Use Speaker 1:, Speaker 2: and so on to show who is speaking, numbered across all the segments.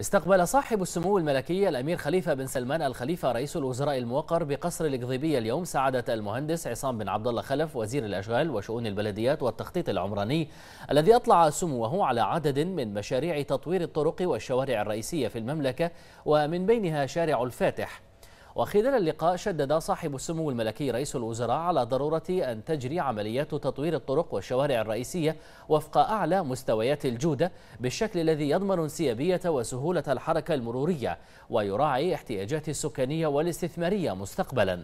Speaker 1: استقبل صاحب السمو الملكي الأمير خليفة بن سلمان الخليفة رئيس الوزراء الموقر بقصر الإقضيبية اليوم سعادة المهندس عصام بن عبد الله خلف وزير الأشغال وشؤون البلديات والتخطيط العمراني الذي أطلع سموه على عدد من مشاريع تطوير الطرق والشوارع الرئيسية في المملكة ومن بينها شارع الفاتح وخلال اللقاء شدد صاحب السمو الملكي رئيس الوزراء على ضرورة أن تجري عمليات تطوير الطرق والشوارع الرئيسية وفق أعلى مستويات الجودة بالشكل الذي يضمن انسيابية وسهولة الحركة المرورية ويراعي احتياجات السكانية والاستثمارية مستقبلاً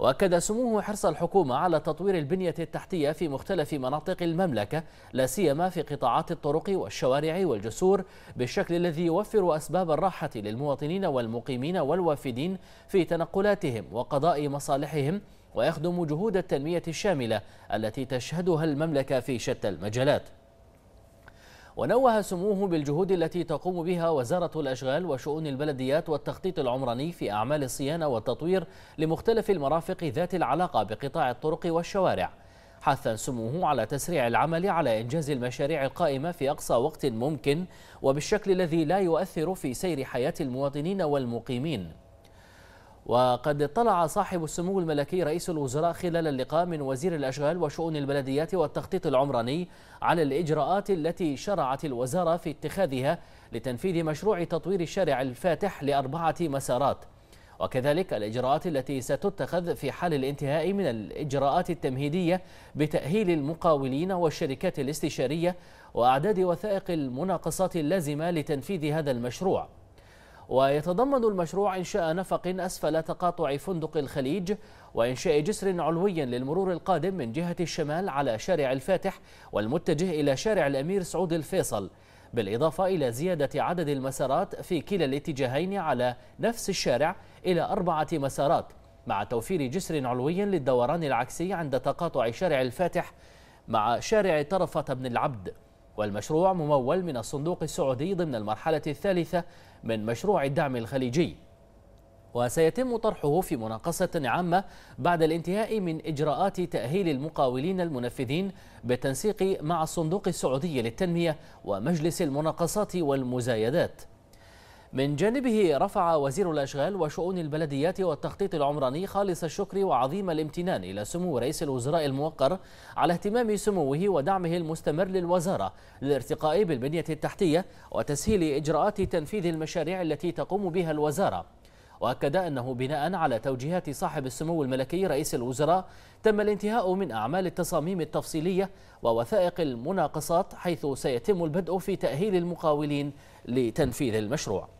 Speaker 1: وأكد سموه حرص الحكومة على تطوير البنية التحتية في مختلف مناطق المملكة لا سيما في قطاعات الطرق والشوارع والجسور بالشكل الذي يوفر أسباب الراحة للمواطنين والمقيمين والوافدين في تنقلاتهم وقضاء مصالحهم ويخدم جهود التنمية الشاملة التي تشهدها المملكة في شتى المجالات ونوه سموه بالجهود التي تقوم بها وزارة الأشغال وشؤون البلديات والتخطيط العمراني في أعمال الصيانة والتطوير لمختلف المرافق ذات العلاقة بقطاع الطرق والشوارع حثا سموه على تسريع العمل على إنجاز المشاريع القائمة في أقصى وقت ممكن وبالشكل الذي لا يؤثر في سير حياة المواطنين والمقيمين وقد اطلع صاحب السمو الملكي رئيس الوزراء خلال اللقاء من وزير الأشغال وشؤون البلديات والتخطيط العمراني على الإجراءات التي شرعت الوزارة في اتخاذها لتنفيذ مشروع تطوير الشارع الفاتح لأربعة مسارات وكذلك الإجراءات التي ستتخذ في حال الانتهاء من الإجراءات التمهيدية بتأهيل المقاولين والشركات الاستشارية وأعداد وثائق المناقصات اللازمة لتنفيذ هذا المشروع ويتضمن المشروع إنشاء نفق أسفل تقاطع فندق الخليج وإنشاء جسر علوي للمرور القادم من جهة الشمال على شارع الفاتح والمتجه إلى شارع الأمير سعود الفيصل بالإضافة إلى زيادة عدد المسارات في كلا الاتجاهين على نفس الشارع إلى أربعة مسارات مع توفير جسر علوي للدوران العكسي عند تقاطع شارع الفاتح مع شارع طرفة بن العبد والمشروع ممول من الصندوق السعودي ضمن المرحلة الثالثة من مشروع الدعم الخليجي وسيتم طرحه في مناقصة عامة بعد الانتهاء من إجراءات تأهيل المقاولين المنفذين بالتنسيق مع الصندوق السعودي للتنمية ومجلس المناقصات والمزايدات من جانبه رفع وزير الأشغال وشؤون البلديات والتخطيط العمراني خالص الشكر وعظيم الامتنان إلى سمو رئيس الوزراء الموقر على اهتمام سموه ودعمه المستمر للوزارة للارتقاء بالبنية التحتية وتسهيل إجراءات تنفيذ المشاريع التي تقوم بها الوزارة وأكد أنه بناء على توجيهات صاحب السمو الملكي رئيس الوزراء تم الانتهاء من أعمال التصاميم التفصيلية ووثائق المناقصات حيث سيتم البدء في تأهيل المقاولين لتنفيذ المشروع